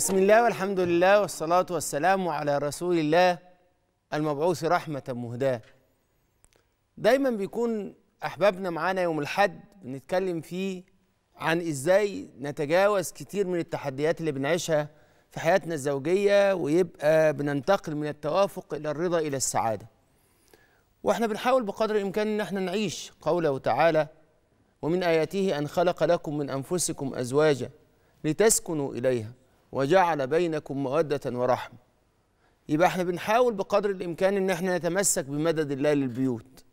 بسم الله والحمد لله والصلاة والسلام على رسول الله المبعوث رحمة مهداة دايما بيكون أحبابنا معانا يوم الحد بنتكلم فيه عن إزاي نتجاوز كتير من التحديات اللي بنعيشها في حياتنا الزوجية ويبقى بننتقل من التوافق إلى الرضا إلى السعادة وإحنا بنحاول بقدر الإمكان إن إحنا نعيش قوله تعالى ومن آياته أن خلق لكم من أنفسكم أزواجا لتسكنوا إليها وجعل بينكم مودة ورحمة يبقى احنا بنحاول بقدر الإمكان إن احنا نتمسك بمدد الله للبيوت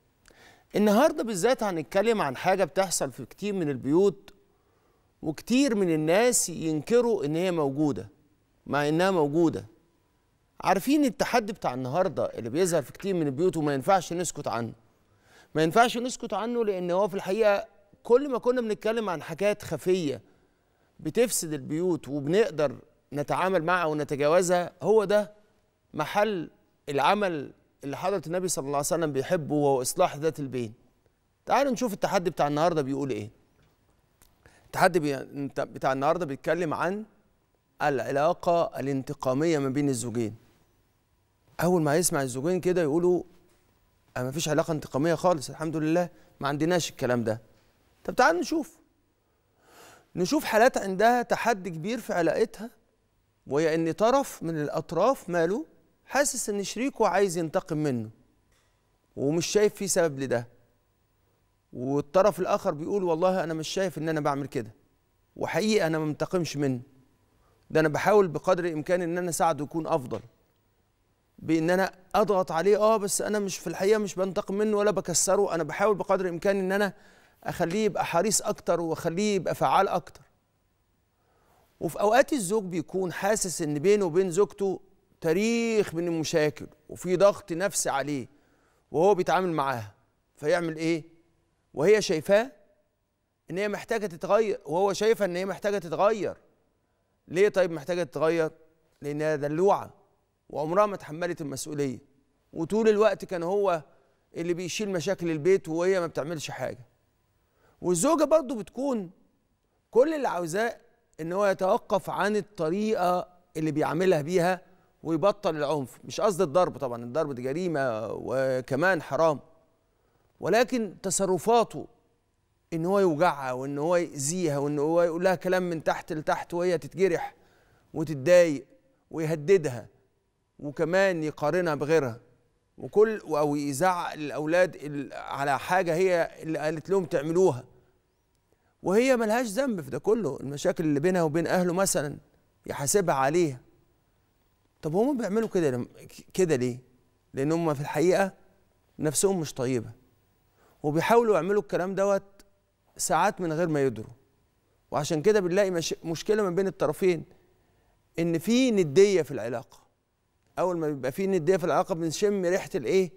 النهاردة بالذات هنتكلم عن حاجة بتحصل في كتير من البيوت وكتير من الناس ينكروا إن هي موجودة مع إنها موجودة عارفين التحدي بتاع النهاردة اللي بيظهر في كتير من البيوت وما ينفعش نسكت عنه ما ينفعش نسكت عنه لأن هو في الحقيقة كل ما كنا بنتكلم عن حكايات خفية بتفسد البيوت وبنقدر نتعامل معها ونتجاوزها هو ده محل العمل اللي حضرة النبي صلى الله عليه وسلم بيحبه وهو إصلاح ذات البين تعالوا نشوف التحدي بتاع النهاردة بيقول إيه التحدي بتاع النهاردة بيتكلم عن العلاقة الانتقامية ما بين الزوجين أول ما يسمع الزوجين كده يقولوا أه، ما فيش علاقة انتقامية خالص الحمد لله ما عندناش الكلام ده طب تعالوا نشوف نشوف حالات عندها تحدي كبير في علاقتها وهي ان طرف من الاطراف ماله حاسس ان شريكه عايز ينتقم منه ومش شايف في سبب لده والطرف الاخر بيقول والله انا مش شايف ان انا بعمل كده وحقيقي انا ما منتقمش منه ده انا بحاول بقدر الامكان ان انا اساعده يكون افضل بان انا اضغط عليه اه بس انا مش في الحقيقه مش بنتقم منه ولا بكسره انا بحاول بقدر الامكان ان انا اخليه يبقى حريص اكتر واخليه يبقى فعال اكتر وفي اوقات الزوج بيكون حاسس ان بينه وبين زوجته تاريخ من المشاكل وفي ضغط نفسي عليه وهو بيتعامل معاها فيعمل ايه وهي شايفاه ان هي محتاجه تتغير وهو شايفها ان هي محتاجه تتغير ليه طيب محتاجه تتغير لانها دلوعه وعمرها ما اتحملت المسؤوليه وطول الوقت كان هو اللي بيشيل مشاكل البيت وهي ما بتعملش حاجه والزوجه برضو بتكون كل اللي عاوزاه ان هو يتوقف عن الطريقه اللي بيعملها بيها ويبطل العنف مش قصد الضرب طبعا الضرب دي جريمه وكمان حرام ولكن تصرفاته ان هو يوجعها وان هو يأذيها وان هو يقول لها كلام من تحت لتحت وهي تتجرح وتتضايق ويهددها وكمان يقارنها بغيرها وكل او يزعق الاولاد على حاجه هي اللي قالت لهم تعملوها وهي ملهاش ذنب في ده كله المشاكل اللي بينها وبين اهله مثلا يحاسبها عليها طب هم بيعملوا كده كده ليه لان هم في الحقيقه نفسهم مش طيبه وبيحاولوا يعملوا الكلام دوت ساعات من غير ما يدروا وعشان كده بنلاقي مشكله ما بين الطرفين ان في نديه في العلاقه اول ما بيبقى فيه نديه في العلاقه بنشم ريحه الايه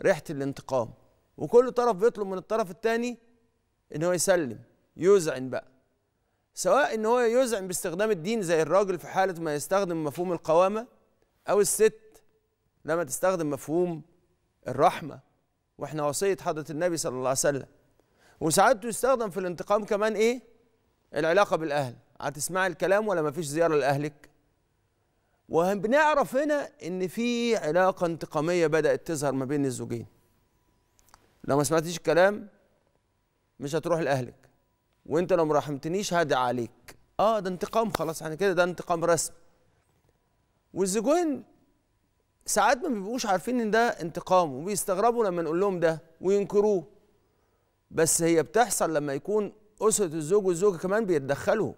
ريحه الانتقام وكل طرف بيطلب من الطرف الثاني ان هو يسلم يذعن بقى سواء ان هو يذعن باستخدام الدين زي الراجل في حاله ما يستخدم مفهوم القوامه او الست لما تستخدم مفهوم الرحمه واحنا وصيه حضره النبي صلى الله عليه وسلم وساعات يستخدم في الانتقام كمان ايه العلاقه بالاهل هتسمعي الكلام ولا مفيش زياره لاهلك وبنعرف هنا ان في علاقه انتقاميه بدات تظهر ما بين الزوجين لو ما سمعتيش الكلام مش هتروح لاهلك وانت لو ما رحمتنيش هدعي عليك اه ده انتقام خلاص احنا كده ده انتقام رسمي والزوجين ساعات ما بيبقوش عارفين ان ده انتقام وبيستغربوا لما نقول لهم ده وينكروه بس هي بتحصل لما يكون اسره الزوج والزوجه كمان بيتدخلوا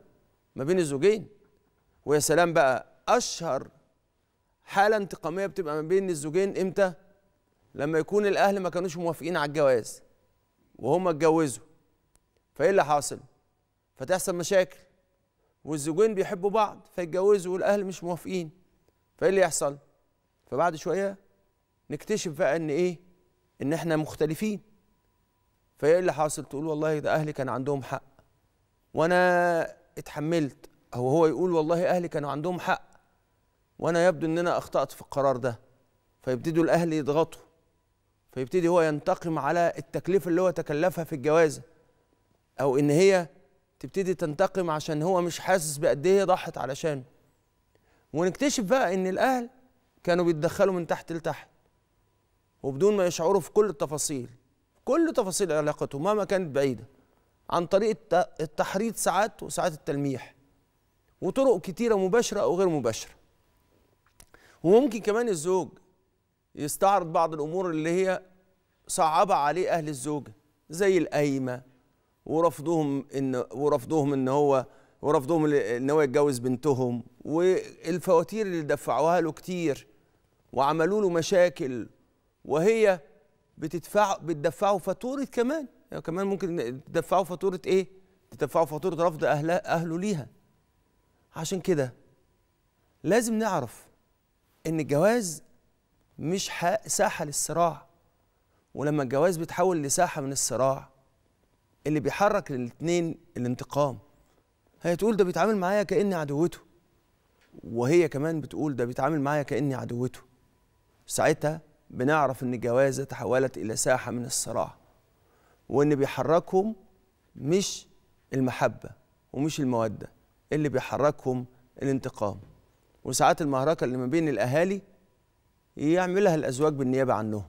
ما بين الزوجين ويا سلام بقى اشهر حاله انتقاميه بتبقى ما بين الزوجين امتى لما يكون الاهل ما كانوش موافقين على الجواز وهما اتجوزوا فايه اللي حاصل فتحصل مشاكل والزوجين بيحبوا بعض فيتجوزوا والاهل مش موافقين فايه اللي يحصل فبعد شويه نكتشف بقى ان ايه ان احنا مختلفين فايه اللي حاصل تقول والله ده اهلي كان عندهم حق وانا اتحملت او هو يقول والله اهلي كانوا عندهم حق وانا يبدو ان انا اخطات في القرار ده فيبتدوا الاهل يضغطوا فيبتدي هو ينتقم على التكلفه اللي هو تكلفها في الجوازه او ان هي تبتدي تنتقم عشان هو مش حاسس بقد ايه ضحت علشانه ونكتشف بقى ان الاهل كانوا بيتدخلوا من تحت لتحت وبدون ما يشعروا في كل التفاصيل كل تفاصيل علاقته مهما كانت بعيده عن طريق التحريض ساعات وساعات التلميح وطرق كتيره مباشره او غير مباشره وممكن كمان الزوج يستعرض بعض الامور اللي هي صعبه عليه اهل الزوجه زي القايمه ورفضهم ان ورفضهم ان هو ورفضهم ان هو يتجوز بنتهم والفواتير اللي دفعوها له كتير وعملوا له مشاكل وهي بتدفع بتدفعوا فاتوره كمان يعني كمان ممكن تدفعوا فاتوره ايه؟ تدفعوا فاتوره رفض اهله اهله ليها عشان كده لازم نعرف ان الجواز مش ساحه للصراع ولما الجواز بيتحول لساحه من الصراع اللي بيحرك الاثنين الانتقام هي تقول ده بيتعامل معايا كاني عدوته وهي كمان بتقول ده بيتعامل معايا كاني عدوته ساعتها بنعرف ان الجوازه تحولت الى ساحه من الصراع وان بيحركهم مش المحبه ومش الموده اللي بيحركهم الانتقام وساعات المهرجة اللي ما بين الأهالي يعملها الأزواج بالنيابة عنهم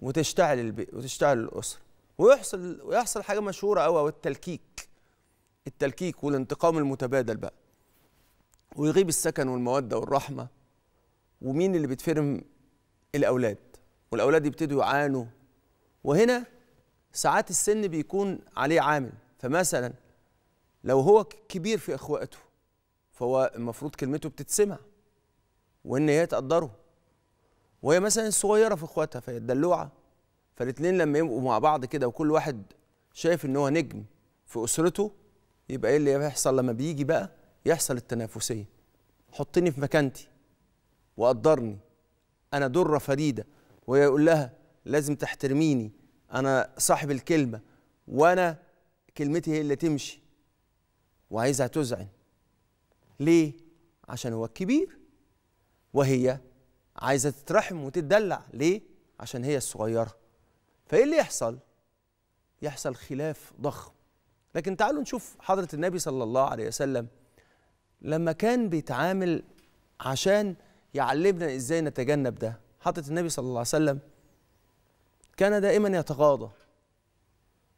وتشتعل البيت وتشتعل الأسرة ويحصل ويحصل حاجة مشهورة قوي التلكيك التلكيك والانتقام المتبادل بقى ويغيب السكن والمودة والرحمة ومين اللي بيتفرم الأولاد والأولاد يبتدوا يعانوا وهنا ساعات السن بيكون عليه عامل فمثلا لو هو كبير في إخواته فهو المفروض كلمته بتتسمع وان هي تقدره وهي مثلا الصغيره في اخواتها فهي الدلوعه فالاثنين لما يبقوا مع بعض كده وكل واحد شايف ان هو نجم في اسرته يبقى ايه اللي هيحصل لما بيجي بقى يحصل التنافسيه حطني في مكانتي وقدرني انا دره فريده وهي يقول لها لازم تحترميني انا صاحب الكلمه وانا كلمتي هي اللي تمشي وعايزها تزعل ليه؟ عشان هو الكبير وهي عايزة تترحم وتتدلع ليه؟ عشان هي الصغيرة فإيه اللي يحصل؟ يحصل خلاف ضخم لكن تعالوا نشوف حضرة النبي صلى الله عليه وسلم لما كان بيتعامل عشان يعلمنا ازاي نتجنب ده حضرة النبي صلى الله عليه وسلم كان دائما يتغاضى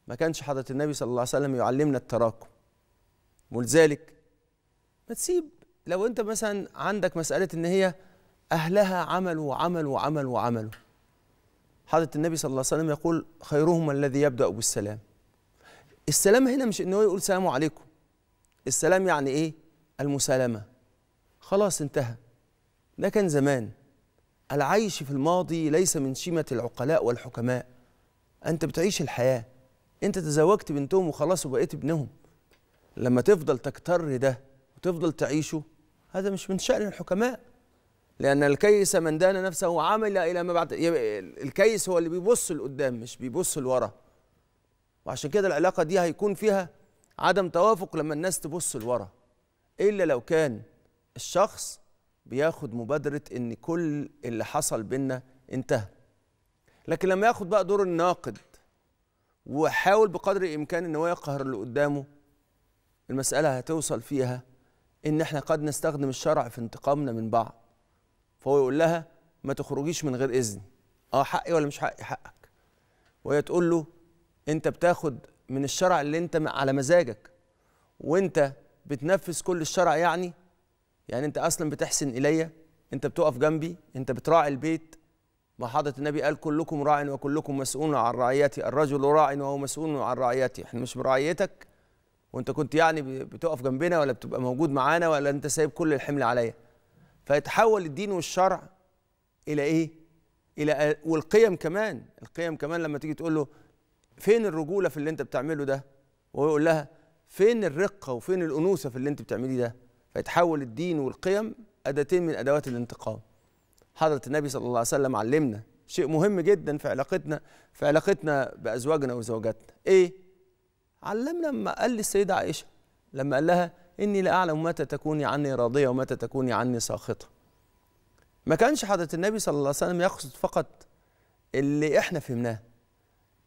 ما كانش حضرة النبي صلى الله عليه وسلم يعلمنا التراكم ولذلك ما تسيب لو انت مثلا عندك مساله ان هي اهلها عمل وعمل وعمل وعمل حضره النبي صلى الله عليه وسلم يقول خيرهم الذي يبدا بالسلام السلام هنا مش ان هو يقول سلام عليكم السلام يعني ايه المسالمه خلاص انتهى ده كان زمان العيش في الماضي ليس من شيمه العقلاء والحكماء انت بتعيش الحياه انت تزوجت بنتهم وخلاص وبقيت ابنهم لما تفضل تكتر ده وتفضل تعيشه هذا مش من شأن الحكماء لأن الكيس من دان نفسه وعمل إلى ما بعد الكيس هو اللي بيبص لقدام مش بيبص لورا وعشان كده العلاقة دي هيكون فيها عدم توافق لما الناس تبص لورا إلا لو كان الشخص بياخد مبادرة إن كل اللي حصل بينا انتهى لكن لما ياخد بقى دور الناقد وحاول بقدر الإمكان إن هو يقهر اللي قدامه المسألة هتوصل فيها ان احنا قد نستخدم الشرع في انتقامنا من بعض فهو يقول لها ما تخرجيش من غير اذن اه حقي ولا مش حقي حقك وهي تقول له انت بتاخد من الشرع اللي انت على مزاجك وانت بتنفذ كل الشرع يعني يعني انت اصلا بتحسن الي انت بتقف جنبي انت بتراعي البيت ما حضرة النبي قال كلكم راع وكلكم مسؤول عن رعيتي الرجل راع وهو مسؤول عن رعيتي احنا مش برعيتك وانت كنت يعني بتقف جنبنا ولا بتبقى موجود معانا ولا انت سايب كل الحمل عليا فيتحول الدين والشرع الى ايه الى والقيم كمان القيم كمان لما تيجي تقول له فين الرجوله في اللي انت بتعمله ده ويقول لها فين الرقه وفين الانوثه في اللي انت بتعمليه ده فيتحول الدين والقيم اداتين من ادوات الانتقام حضره النبي صلى الله عليه وسلم علمنا شيء مهم جدا في علاقتنا في علاقتنا بازواجنا وزوجاتنا ايه علمنا ما قال للسيدة عائشة لما قال لها إني لا أعلم متى تكوني عني راضية ومتى تكوني عني ساخطة ما كانش حضرة النبي صلى الله عليه وسلم يقصد فقط اللي إحنا فهمناه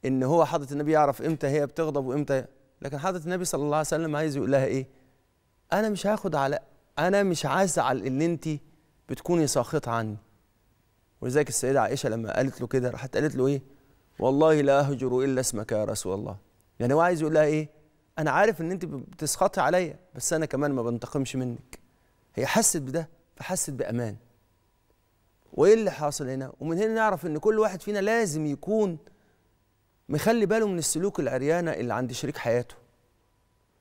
إن هو حضرة النبي يعرف إمتى هي بتغضب وإمتى لكن حضرة النبي صلى الله عليه وسلم عايز يقول لها إيه أنا مش هاخد على أنا مش هزعل إن أنتِ بتكوني ساخطة عني ولذلك السيدة عائشة لما قالت له كده راحت قالت له إيه والله لا أهجر إلا اسمك يا رسول الله يعني هو عايز يقول لها ايه انا عارف ان انت بتسخطي عليا بس انا كمان ما بنتقمش منك هي حست بده فحست بامان وايه اللي حاصل هنا ومن هنا نعرف ان كل واحد فينا لازم يكون مخلي باله من السلوك العريانه اللي عند شريك حياته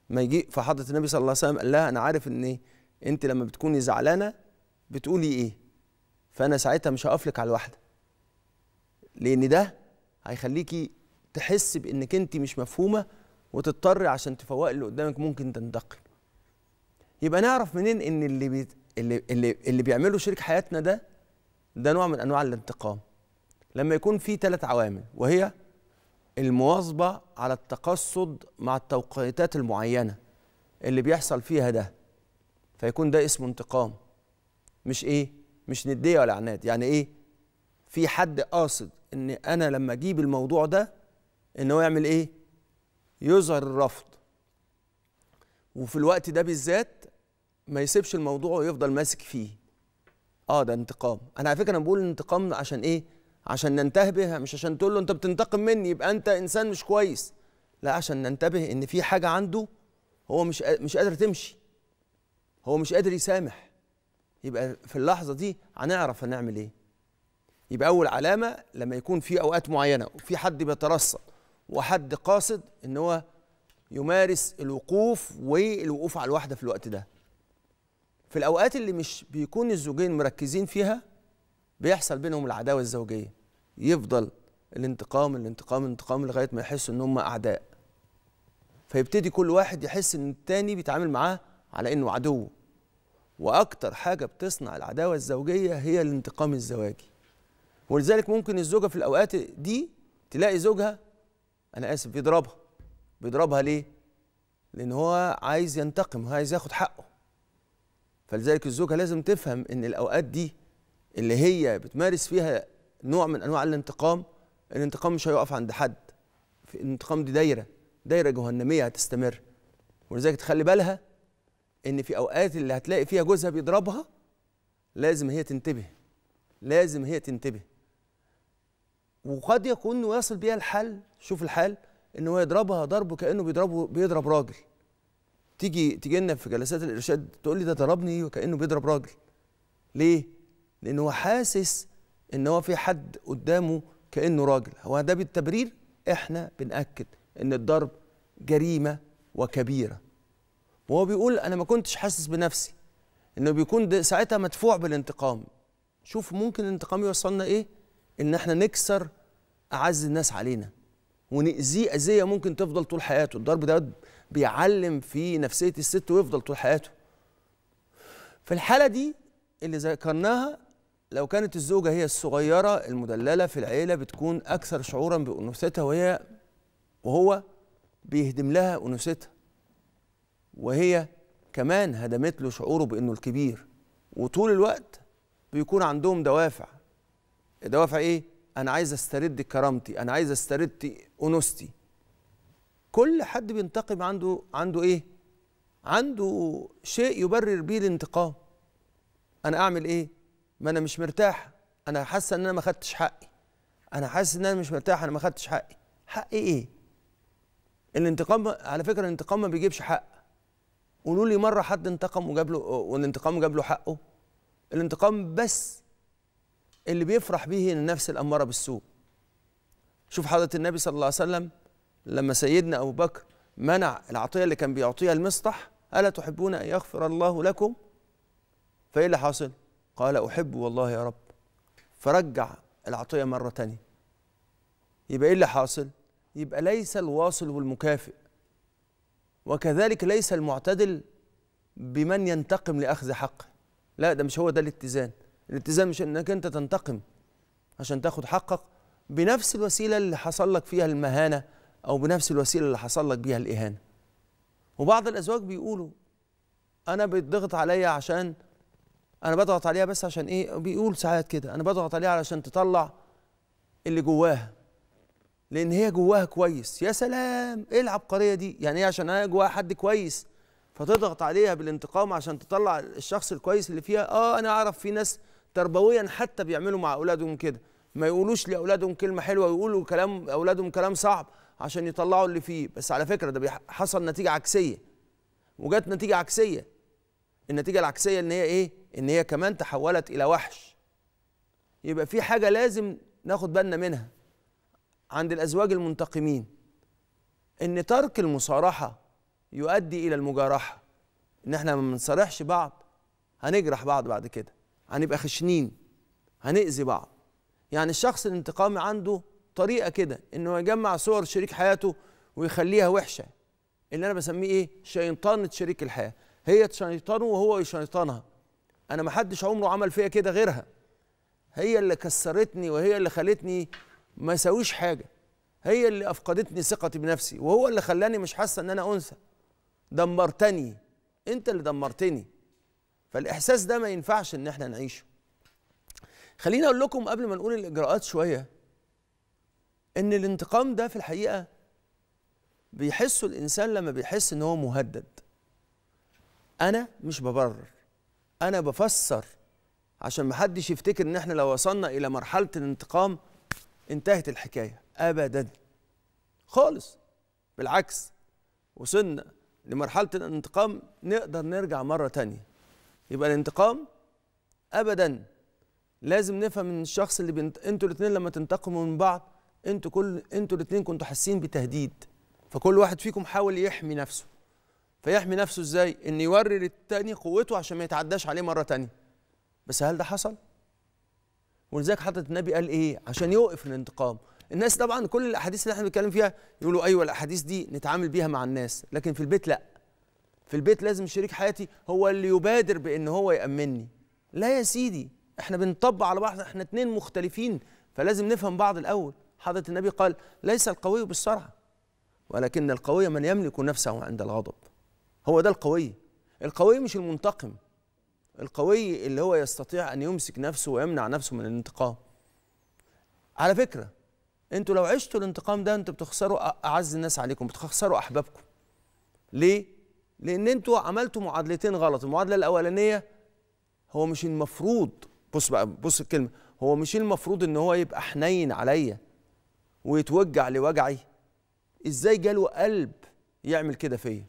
ما يجي فحضره النبي صلى الله عليه وسلم قال لها انا عارف ان إيه؟ انت لما بتكوني زعلانه بتقولي ايه فانا ساعتها مش هقفلك على الواحده لان ده هيخليكي تحس بانك انت مش مفهومه وتضطر عشان تفوق اللي قدامك ممكن تنتقل يبقى نعرف منين ان اللي بي... اللي اللي, اللي بيعمله شريك حياتنا ده ده نوع من انواع الانتقام لما يكون في ثلاث عوامل وهي المواظبه على التقصد مع التوقيتات المعينه اللي بيحصل فيها ده فيكون ده اسمه انتقام مش ايه مش نديه ولا عناد يعني ايه في حد قاصد ان انا لما اجيب الموضوع ده ان هو يعمل ايه يظهر الرفض وفي الوقت ده بالذات ما يسيبش الموضوع ويفضل ماسك فيه اه ده انتقام انا على فكره انا بقول انتقام عشان ايه عشان ننتبه مش عشان تقول له انت بتنتقم مني يبقى انت انسان مش كويس لا عشان ننتبه ان في حاجه عنده هو مش مش قادر تمشي هو مش قادر يسامح يبقى في اللحظه دي هنعرف هنعمل ايه يبقى اول علامه لما يكون في اوقات معينه وفي حد بيترصد وحد قاصد ان هو يمارس الوقوف والوقوف على الواحده في الوقت ده في الاوقات اللي مش بيكون الزوجين مركزين فيها بيحصل بينهم العداوه الزوجيه يفضل الانتقام الانتقام الانتقام لغايه ما يحسوا ان هم اعداء فيبتدي كل واحد يحس ان التاني بيتعامل معاه على انه عدو واكتر حاجه بتصنع العداوه الزوجيه هي الانتقام الزواجي ولذلك ممكن الزوجه في الاوقات دي تلاقي زوجها انا اسف بيضربها بيضربها ليه لان هو عايز ينتقم هو عايز ياخد حقه فلذلك الزوجه لازم تفهم ان الاوقات دي اللي هي بتمارس فيها نوع من انواع الانتقام الانتقام مش هيقف عند حد في الانتقام دي دايره دايره جهنميه هتستمر ولذلك تخلي بالها ان في اوقات اللي هتلاقي فيها جوزها بيضربها لازم هي تنتبه لازم هي تنتبه وقد يكون يصل بيها الحل شوف الحل ان هو يضربها ضرب كانه بيضربه بيضرب راجل تيجي تيجي لنا في جلسات الارشاد تقول لي ده ضربني وكانه بيضرب راجل ليه لان هو حاسس ان هو في حد قدامه كانه راجل هو ده بالتبرير احنا بناكد ان الضرب جريمه وكبيره وهو بيقول انا ما كنتش حاسس بنفسي انه بيكون ساعتها مدفوع بالانتقام شوف ممكن الانتقام يوصلنا ايه ان احنا نكسر اعز الناس علينا ونأذيه أذية ممكن تفضل طول حياته الضرب ده بيعلم في نفسية الست ويفضل طول حياته في الحالة دي اللي ذكرناها لو كانت الزوجة هي الصغيرة المدللة في العيلة بتكون أكثر شعورا بأنوثتها وهي وهو بيهدم لها أنوثتها وهي كمان هدمت له شعوره بأنه الكبير وطول الوقت بيكون عندهم دوافع دوافع ايه انا عايز استرد كرامتي انا عايز استرد انوثتي كل حد بينتقم عنده عنده ايه عنده شيء يبرر بيه الانتقام انا اعمل ايه ما انا مش مرتاح انا حاسه ان انا ما خدتش حقي انا حاسس ان انا مش مرتاح انا ما خدتش حقي حقي ايه الانتقام على فكره الانتقام ما بيجيبش حق قولوا لي مره حد انتقم وجاب له والانتقام جاب له حقه الانتقام بس اللي بيفرح به النفس الأمارة بالسوء شوف حضرة النبي صلى الله عليه وسلم لما سيدنا أبو بكر منع العطية اللي كان بيعطيها المسطح ألا تحبون أن يغفر الله لكم فإيه اللي حاصل قال أحب والله يا رب فرجع العطية مرة تانية يبقى إيه اللي حاصل يبقى ليس الواصل والمكافئ وكذلك ليس المعتدل بمن ينتقم لأخذ حقه لا ده مش هو ده الاتزان الالتزام مش انك انت تنتقم عشان تاخد حقك بنفس الوسيله اللي حصل لك فيها المهانه او بنفس الوسيله اللي حصل لك بيها الاهانه وبعض الازواج بيقولوا انا بيتضغط عليا عشان انا بضغط عليها بس عشان ايه بيقول ساعات كده انا بضغط عليها علشان تطلع اللي جواها لان هي جواها كويس يا سلام ايه العبقريه دي يعني ايه عشان انا جواها حد كويس فتضغط عليها بالانتقام عشان تطلع الشخص الكويس اللي فيها اه انا اعرف في ناس تربويا حتى بيعملوا مع اولادهم كده ما يقولوش لاولادهم كلمه حلوه ويقولوا كلام اولادهم كلام صعب عشان يطلعوا اللي فيه بس على فكره ده حصل نتيجه عكسيه وجات نتيجه عكسيه النتيجه العكسيه ان هي ايه ان هي كمان تحولت الى وحش يبقى في حاجه لازم ناخد بالنا منها عند الازواج المنتقمين ان ترك المصارحه يؤدي الى المجارحه ان احنا ما بنصارحش بعض هنجرح بعض بعد كده هنبقى خشنين هنأذي بعض يعني الشخص الانتقامي عنده طريقة كده انه يجمع صور شريك حياته ويخليها وحشة اللي انا بسميه ايه شيطانة شريك الحياة هي تشيطنه وهو يشيطنها انا ما حدش عمره عمل فيا كده غيرها هي اللي كسرتني وهي اللي خلتني ما سويش حاجة هي اللي افقدتني ثقتي بنفسي وهو اللي خلاني مش حاسة ان انا انثى دمرتني انت اللي دمرتني فالاحساس ده ما ينفعش ان احنا نعيشه خليني اقول لكم قبل ما نقول الاجراءات شويه ان الانتقام ده في الحقيقه بيحسه الانسان لما بيحس ان هو مهدد انا مش ببرر انا بفسر عشان محدش يفتكر ان احنا لو وصلنا الى مرحله الانتقام انتهت الحكايه ابدا خالص بالعكس وصلنا لمرحله الانتقام نقدر نرجع مره تانيه يبقى الانتقام ابدا لازم نفهم ان الشخص اللي بنت... انتوا الاثنين لما تنتقموا من بعض انتوا كل انتوا الاثنين كنتوا حاسين بتهديد فكل واحد فيكم حاول يحمي نفسه فيحمي نفسه ازاي ان يوري للتاني قوته عشان ما يتعداش عليه مره تانية بس هل ده حصل ولذلك حضره النبي قال ايه عشان يوقف الانتقام الناس طبعا كل الاحاديث اللي احنا بنتكلم فيها يقولوا ايوه الاحاديث دي نتعامل بيها مع الناس لكن في البيت لا في البيت لازم شريك حياتي هو اللي يبادر بان هو يامني لا يا سيدي احنا بنطبق على بعض احنا اتنين مختلفين فلازم نفهم بعض الاول حضره النبي قال ليس القوي بالسرعه ولكن القوي من يملك نفسه عند الغضب هو ده القوي القوي مش المنتقم القوي اللي هو يستطيع ان يمسك نفسه ويمنع نفسه من الانتقام على فكره انتوا لو عشتوا الانتقام ده انتوا بتخسروا اعز الناس عليكم بتخسروا احبابكم ليه لان انتوا عملتوا معادلتين غلط المعادله الاولانيه هو مش المفروض بص بقى بص الكلمه هو مش المفروض ان هو يبقى حنين عليا ويتوجع لوجعي ازاي جاله قلب يعمل كده فيا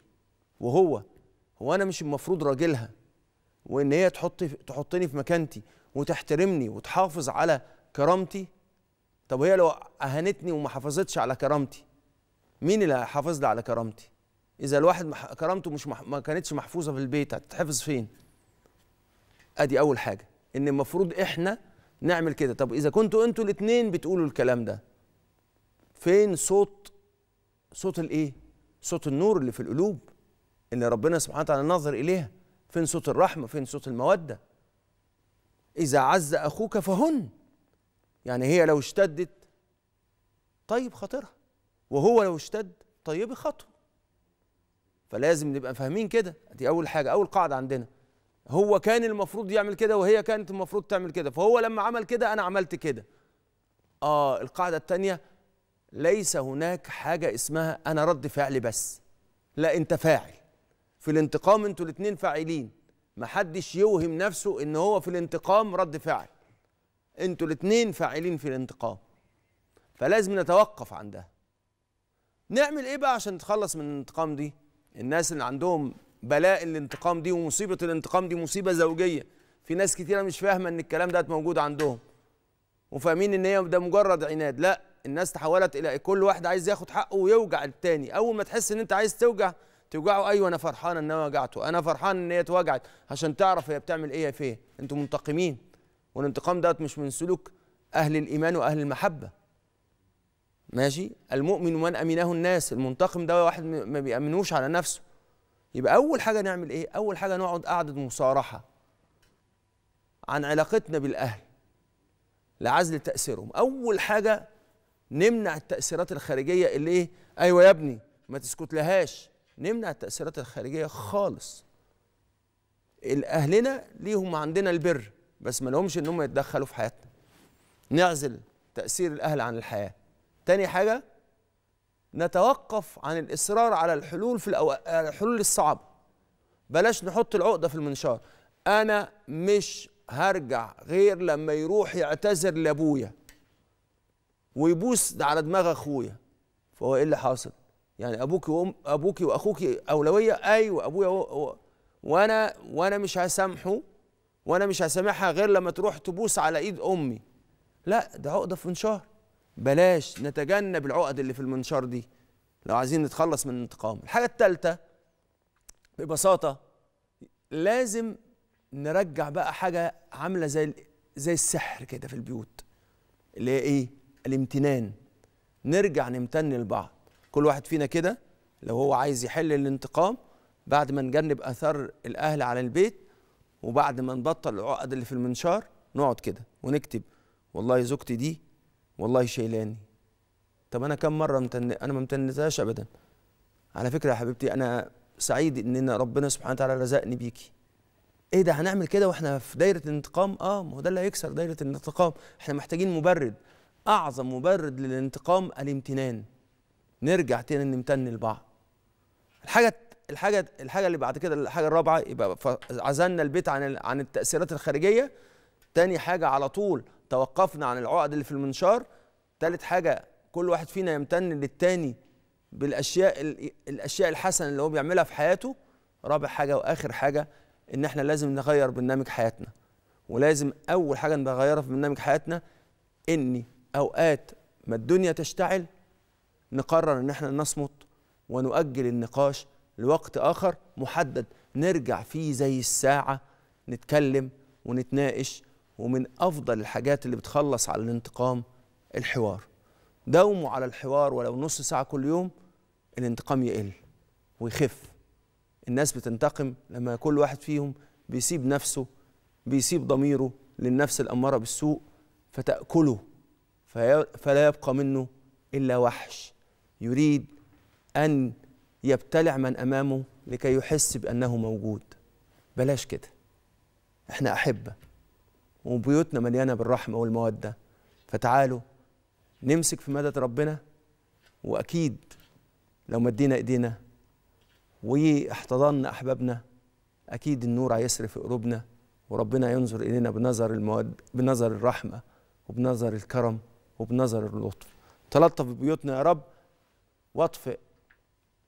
وهو هو انا مش المفروض راجلها وان هي تحط تحطني في مكانتي وتحترمني وتحافظ على كرامتي طب هي لو اهانتني وما حافظتش على كرامتي مين اللي هيحافظ لي على كرامتي اذا الواحد كرامته مش مح... ما كانتش محفوظه في البيت هتتحفظ فين ادي اول حاجه ان المفروض احنا نعمل كده طب اذا كنتوا انتوا الاثنين بتقولوا الكلام ده فين صوت صوت الايه صوت النور اللي في القلوب اللي ربنا سبحانه وتعالى ناظر اليها فين صوت الرحمه فين صوت الموده اذا عز اخوك فهن يعني هي لو اشتدت طيب خاطرها وهو لو اشتد طيبي خاطره فلازم نبقى فاهمين كده دي اول حاجه اول قاعده عندنا هو كان المفروض يعمل كده وهي كانت المفروض تعمل كده فهو لما عمل كده انا عملت كده اه القاعده الثانيه ليس هناك حاجه اسمها انا رد فعل بس لا انت فاعل في الانتقام انتوا الاثنين فاعلين محدش يوهم نفسه ان هو في الانتقام رد فعل انتوا الاثنين فاعلين في الانتقام فلازم نتوقف عندها نعمل ايه بقى عشان نتخلص من الانتقام دي الناس اللي عندهم بلاء الانتقام دي ومصيبه الانتقام دي مصيبه زوجيه في ناس كتيره مش فاهمه ان الكلام ده موجود عندهم وفاهمين ان هي ده مجرد عناد لا الناس تحولت الى كل واحد عايز ياخد حقه ويوجع التاني اول ما تحس ان انت عايز توجع توجعه ايوه انا فرحان ان انا وجعته انا فرحان ان هي اتوجعت عشان تعرف هي بتعمل ايه فين انتوا منتقمين والانتقام ده مش من سلوك اهل الايمان واهل المحبه ماشي المؤمن من امنه الناس المنتقم ده واحد ما بيامنوش على نفسه يبقى اول حاجه نعمل ايه اول حاجه نقعد قعده مصارحه عن علاقتنا بالاهل لعزل تاثيرهم اول حاجه نمنع التاثيرات الخارجيه اللي ايه ايوه يا ابني ما تسكت لهاش نمنع التاثيرات الخارجيه خالص الاهلنا ليهم عندنا البر بس ما لهمش ان هم يتدخلوا في حياتنا نعزل تاثير الاهل عن الحياه تاني حاجه نتوقف عن الاصرار على الحلول في الأو... الحلول الصعبه بلاش نحط العقده في المنشار انا مش هرجع غير لما يروح يعتذر لابويا ويبوس على دماغ اخويا فهو ايه اللي حاصل يعني ابوك وام ابوك واخوك اولويه ايوه ابويا و... وانا وانا مش هسامحه وانا مش هسامحها غير لما تروح تبوس على ايد امي لا ده عقده في منشار بلاش نتجنب العقد اللي في المنشار دي لو عايزين نتخلص من الانتقام الحاجة الثالثة ببساطة لازم نرجع بقى حاجة عاملة زي زي السحر كده في البيوت اللي هي ايه الامتنان نرجع نمتن لبعض كل واحد فينا كده لو هو عايز يحل الانتقام بعد ما نجنب اثار الاهل على البيت وبعد ما نبطل العقد اللي في المنشار نقعد كده ونكتب والله زوجتي دي والله شايلاني طب انا كم مره متن... انا ما امتنتهاش ابدا على فكره يا حبيبتي انا سعيد ان ربنا سبحانه وتعالى رزقني بيكي ايه ده هنعمل كده واحنا في دايره الانتقام اه ما هو ده اللي هيكسر دايره الانتقام احنا محتاجين مبرد اعظم مبرد للانتقام الامتنان نرجع تاني نمتن لبعض الحاجه الحاجه الحاجه اللي بعد كده الحاجه الرابعه يبقى عزلنا البيت عن عن التاثيرات الخارجيه تاني حاجه على طول توقفنا عن العقد اللي في المنشار ثالث حاجه كل واحد فينا يمتن للتاني بالاشياء الاشياء الحسنه اللي هو بيعملها في حياته رابع حاجه واخر حاجه ان احنا لازم نغير برنامج حياتنا ولازم اول حاجه نغيرها في برنامج حياتنا اني اوقات ما الدنيا تشتعل نقرر ان احنا نصمت ونؤجل النقاش لوقت اخر محدد نرجع فيه زي الساعه نتكلم ونتناقش ومن أفضل الحاجات اللي بتخلص على الانتقام الحوار داوموا على الحوار ولو نص ساعة كل يوم الانتقام يقل ويخف الناس بتنتقم لما كل واحد فيهم بيسيب نفسه بيسيب ضميره للنفس الأمارة بالسوء فتأكله فلا يبقى منه إلا وحش يريد أن يبتلع من أمامه لكي يحس بأنه موجود بلاش كده احنا أحبة وبيوتنا مليانه بالرحمه والموده فتعالوا نمسك في مدد ربنا واكيد لو مدينا ايدينا واحتضنا احبابنا اكيد النور هيسر في قلوبنا وربنا ينظر الينا بنظر المواد بنظر الرحمه وبنظر الكرم وبنظر اللطف تلطف بيوتنا يا رب واطفئ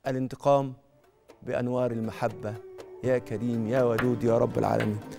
الانتقام بانوار المحبه يا كريم يا ودود يا رب العالمين